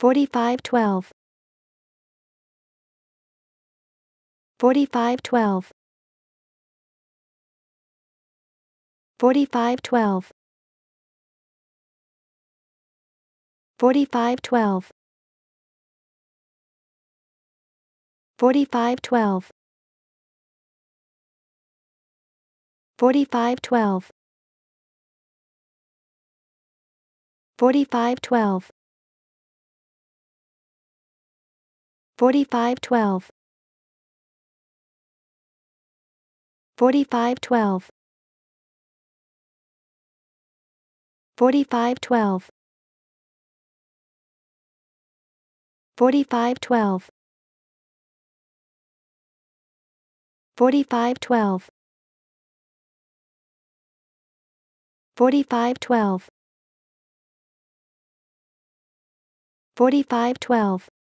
4512 4512 4512 4512 4512 4512 4512 4512 4512 4512 4512 4512 4512 4512